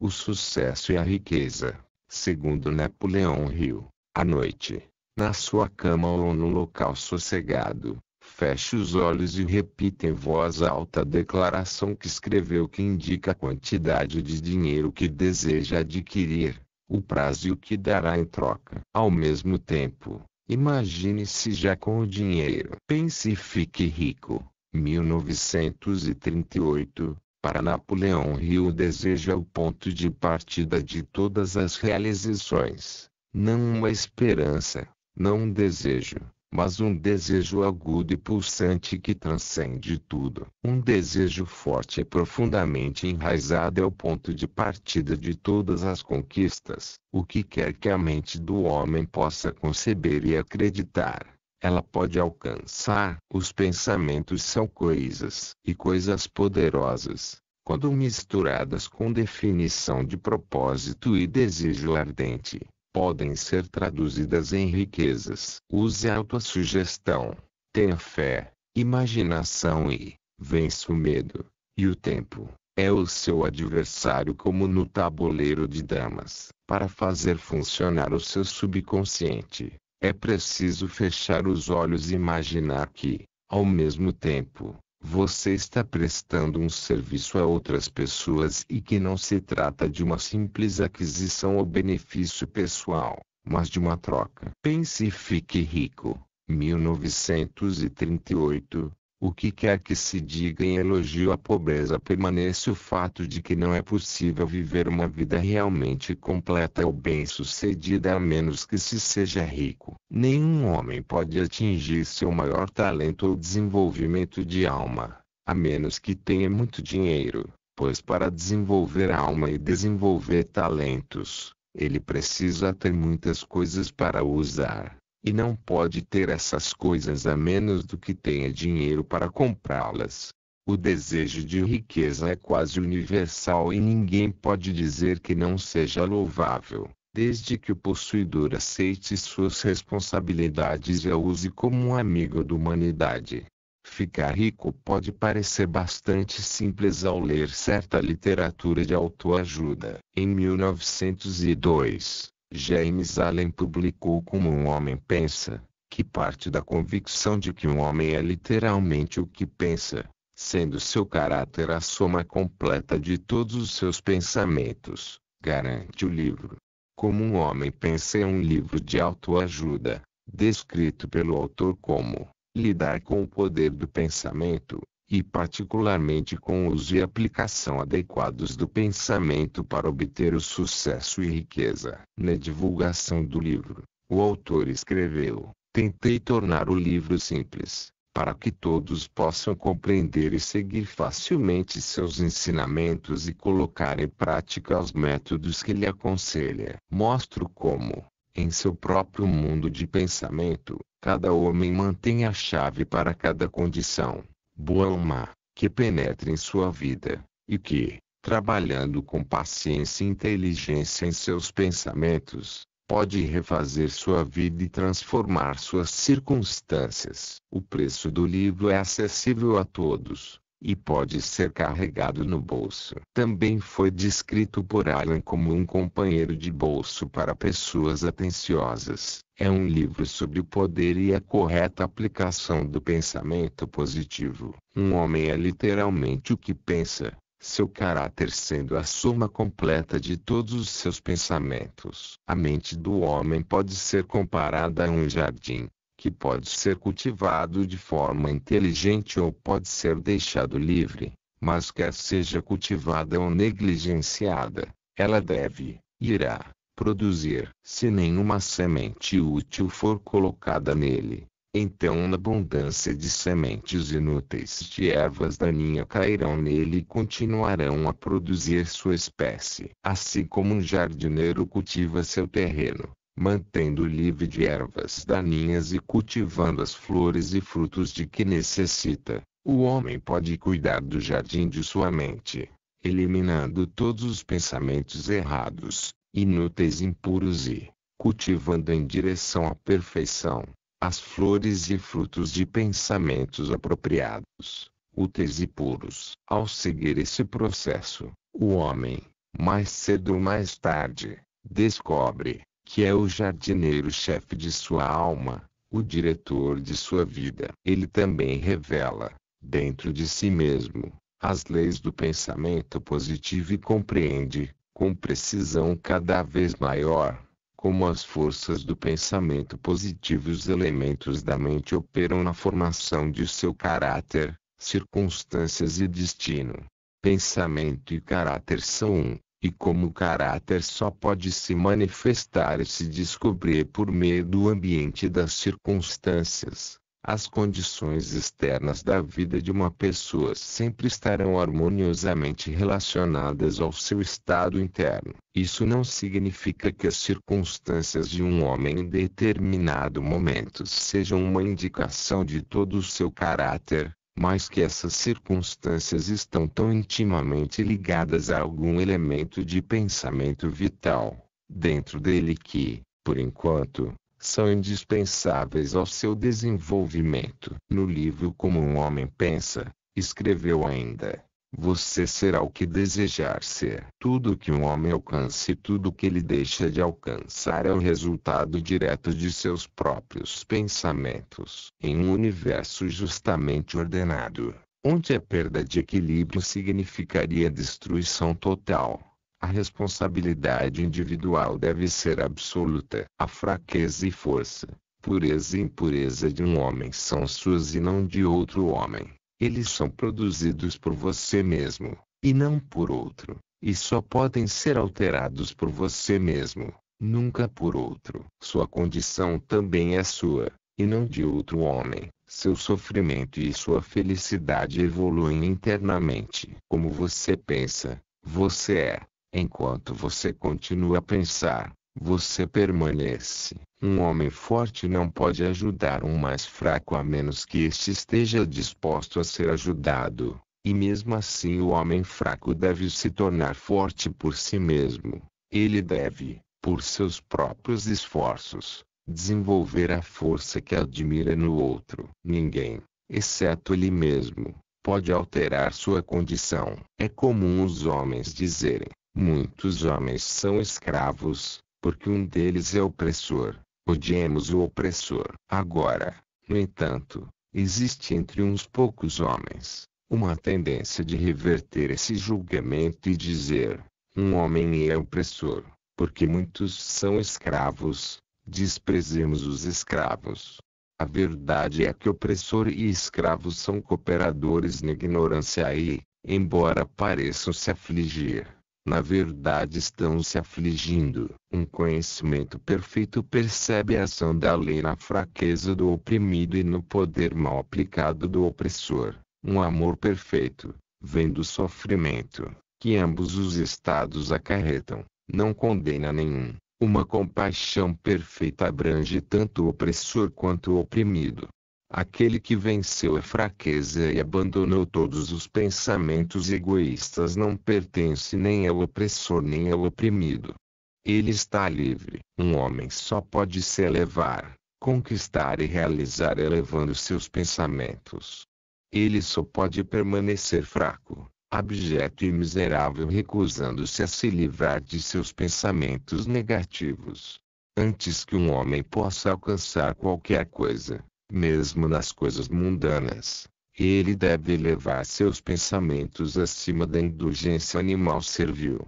o sucesso e a riqueza. Segundo Napoleão Hill, à noite, na sua cama ou no local sossegado, feche os olhos e repita em voz alta a declaração que escreveu que indica a quantidade de dinheiro que deseja adquirir, o prazo e o que dará em troca. Ao mesmo tempo, imagine-se já com o dinheiro. Pense e fique rico. 1938 para Napoleão Rio o desejo é o ponto de partida de todas as realizações, não uma esperança, não um desejo, mas um desejo agudo e pulsante que transcende tudo. Um desejo forte e profundamente enraizado é o ponto de partida de todas as conquistas, o que quer que a mente do homem possa conceber e acreditar ela pode alcançar. Os pensamentos são coisas, e coisas poderosas, quando misturadas com definição de propósito e desejo ardente, podem ser traduzidas em riquezas. Use a autossugestão, tenha fé, imaginação e vença o medo. E o tempo é o seu adversário, como no tabuleiro de damas, para fazer funcionar o seu subconsciente é preciso fechar os olhos e imaginar que, ao mesmo tempo, você está prestando um serviço a outras pessoas e que não se trata de uma simples aquisição ou benefício pessoal, mas de uma troca. Pense e fique rico. 1938 o que quer que se diga em elogio à pobreza permanece o fato de que não é possível viver uma vida realmente completa ou bem-sucedida a menos que se seja rico. Nenhum homem pode atingir seu maior talento ou desenvolvimento de alma, a menos que tenha muito dinheiro, pois para desenvolver alma e desenvolver talentos, ele precisa ter muitas coisas para usar. E não pode ter essas coisas a menos do que tenha dinheiro para comprá-las. O desejo de riqueza é quase universal e ninguém pode dizer que não seja louvável, desde que o possuidor aceite suas responsabilidades e a use como um amigo da humanidade. Ficar rico pode parecer bastante simples ao ler certa literatura de autoajuda. Em 1902, James Allen publicou Como um Homem Pensa, que parte da convicção de que um homem é literalmente o que pensa, sendo seu caráter a soma completa de todos os seus pensamentos, garante o livro. Como um Homem Pensa é um livro de autoajuda, descrito pelo autor como lidar com o poder do pensamento, e particularmente com o uso e aplicação adequados do pensamento para obter o sucesso e riqueza. Na divulgação do livro, o autor escreveu: Tentei tornar o livro simples, para que todos possam compreender e seguir facilmente seus ensinamentos e colocar em prática os métodos que ele aconselha. Mostro como, em seu próprio mundo de pensamento, cada homem mantém a chave para cada condição boa ou má, que penetre em sua vida, e que, trabalhando com paciência e inteligência em seus pensamentos, pode refazer sua vida e transformar suas circunstâncias. O preço do livro é acessível a todos, e pode ser carregado no bolso. Também foi descrito por Allan como um companheiro de bolso para pessoas atenciosas. É um livro sobre o poder e a correta aplicação do pensamento positivo. Um homem é literalmente o que pensa, seu caráter sendo a soma completa de todos os seus pensamentos. A mente do homem pode ser comparada a um jardim que pode ser cultivado de forma inteligente ou pode ser deixado livre, mas quer seja cultivada ou negligenciada, ela deve, irá, produzir, se nenhuma semente útil for colocada nele. Então, uma abundância de sementes inúteis de ervas daninhas cairão nele e continuarão a produzir sua espécie. Assim como um jardineiro cultiva seu terreno, mantendo livre de ervas daninhas e cultivando as flores e frutos de que necessita, o homem pode cuidar do jardim de sua mente, eliminando todos os pensamentos errados, inúteis, impuros e, cultivando em direção à perfeição, as flores e frutos de pensamentos apropriados, úteis e puros. Ao seguir esse processo, o homem, mais cedo ou mais tarde, descobre, que é o jardineiro-chefe de sua alma, o diretor de sua vida. Ele também revela, dentro de si mesmo, as leis do pensamento positivo e compreende, com precisão cada vez maior, como as forças do pensamento positivo e os elementos da mente operam na formação de seu caráter, circunstâncias e destino. Pensamento e caráter são um. E como o caráter só pode se manifestar e se descobrir por meio do ambiente e das circunstâncias, as condições externas da vida de uma pessoa sempre estarão harmoniosamente relacionadas ao seu estado interno. Isso não significa que as circunstâncias de um homem em determinado momento sejam uma indicação de todo o seu caráter, mas que essas circunstâncias estão tão intimamente ligadas a algum elemento de pensamento vital, dentro dele que, por enquanto, são indispensáveis ao seu desenvolvimento. No livro Como um Homem Pensa, escreveu ainda. Você será o que desejar ser. Tudo que um homem alcança e tudo que ele deixa de alcançar é o resultado direto de seus próprios pensamentos. Em um universo justamente ordenado, onde a perda de equilíbrio significaria destruição total, a responsabilidade individual deve ser absoluta. A fraqueza e força, pureza e impureza de um homem são suas e não de outro homem eles são produzidos por você mesmo, e não por outro, e só podem ser alterados por você mesmo, nunca por outro. Sua condição também é sua, e não de outro homem. Seu sofrimento e sua felicidade evoluem internamente. Como você pensa, você é. Enquanto você continua a pensar, você permanece. Um homem forte não pode ajudar um mais fraco a menos que este esteja disposto a ser ajudado, e mesmo assim o homem fraco deve se tornar forte por si mesmo. Ele deve, por seus próprios esforços, desenvolver a força que admira no outro. Ninguém, exceto ele mesmo, pode alterar sua condição. É comum os homens dizerem: muitos homens são escravos, porque um deles é opressor. Odiemos o opressor. Agora, no entanto, existe entre uns poucos homens uma tendência de reverter esse julgamento e dizer: um homem é opressor, porque muitos são escravos, desprezemos os escravos. A verdade é que opressor e escravo são cooperadores na ignorância e, embora pareçam se afligir, na verdade estão se afligindo. Um conhecimento perfeito percebe a ação da lei na fraqueza do oprimido e no poder mal aplicado do opressor. Um amor perfeito, vendo o sofrimento, que ambos os estados acarretam, não condena nenhum. Uma compaixão perfeita abrange tanto o opressor quanto o oprimido. Aquele que venceu a fraqueza e abandonou todos os pensamentos egoístas não pertence nem ao opressor nem ao oprimido. Ele está livre. Um homem só pode se elevar, conquistar e realizar elevando seus pensamentos. Ele só pode permanecer fraco, abjeto e miserável recusando-se a se livrar de seus pensamentos negativos. Antes que um homem possa alcançar qualquer coisa, mesmo nas coisas mundanas. Ele deve levar seus pensamentos acima da indulgência animal servil.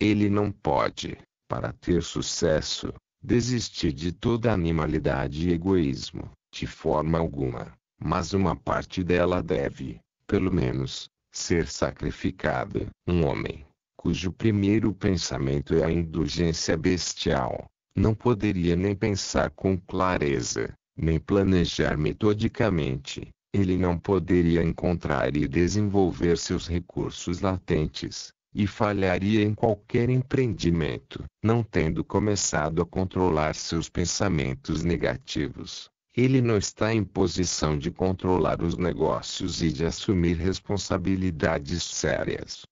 Ele não pode, para ter sucesso, desistir de toda animalidade e egoísmo, de forma alguma, mas uma parte dela deve, pelo menos, ser sacrificada. Um homem, cujo primeiro pensamento é a indulgência bestial, não poderia nem pensar com clareza, nem planejar metodicamente, ele não poderia encontrar e desenvolver seus recursos latentes, e falharia em qualquer empreendimento, não tendo começado a controlar seus pensamentos negativos. Ele não está em posição de controlar os negócios e de assumir responsabilidades sérias.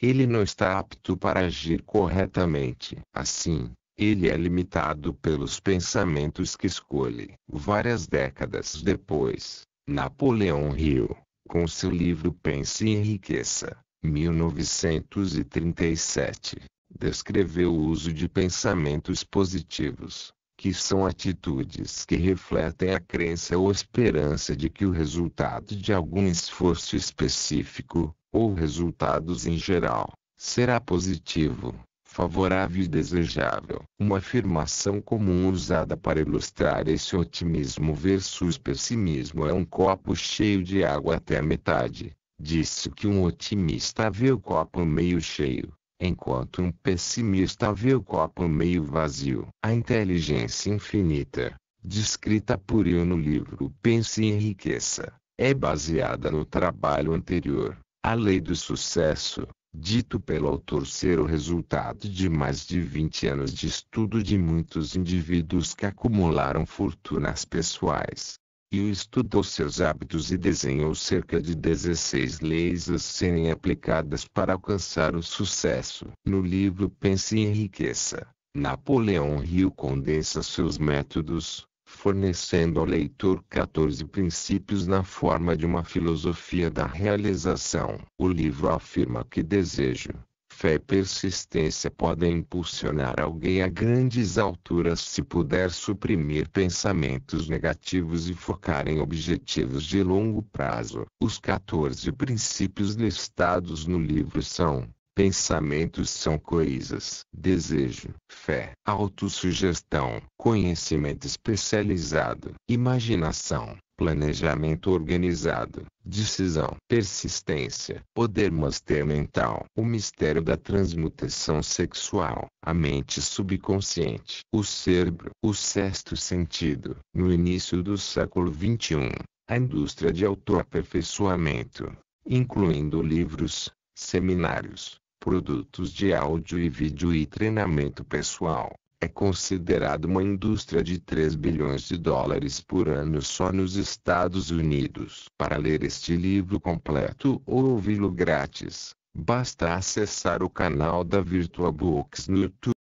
Ele não está apto para agir corretamente. Assim, ele é limitado pelos pensamentos que escolhe. Várias décadas depois, Napoleão Hill, com seu livro Pense e Enriqueça, 1937, descreveu o uso de pensamentos positivos, que são atitudes que refletem a crença ou esperança de que o resultado de algum esforço específico, ou resultados em geral, será positivo favorável e desejável. Uma afirmação comum usada para ilustrar esse otimismo versus pessimismo é um copo cheio de água até a metade. Disse que um otimista vê o copo meio cheio, enquanto um pessimista vê o copo meio vazio. A inteligência infinita, descrita por eu no livro Pense e Enriqueça, é baseada no trabalho anterior, a lei do sucesso dito pelo autor ser o resultado de mais de 20 anos de estudo de muitos indivíduos que acumularam fortunas pessoais. e o estudou seus hábitos e desenhou cerca de 16 leis a serem aplicadas para alcançar o sucesso. No livro Pense e Enriqueça, Napoleão Hill condensa seus métodos, fornecendo ao leitor 14 princípios na forma de uma filosofia da realização. O livro afirma que desejo, fé e persistência podem impulsionar alguém a grandes alturas se puder suprimir pensamentos negativos e focar em objetivos de longo prazo. Os 14 princípios listados no livro são Pensamentos são coisas. Desejo, fé, autossugestão, conhecimento especializado, imaginação, planejamento organizado, decisão, persistência, poder master mental, o mistério da transmutação sexual, a mente subconsciente, o cérebro, o sexto sentido. No início do século XXI, a indústria de autoaperfeiçoamento, incluindo livros, seminários, produtos de áudio e vídeo e treinamento pessoal. É considerado uma indústria de 3 bilhões de dólares por ano só nos Estados Unidos. Para ler este livro completo ou ouvi-lo grátis, basta acessar o canal da Virtua Books no YouTube.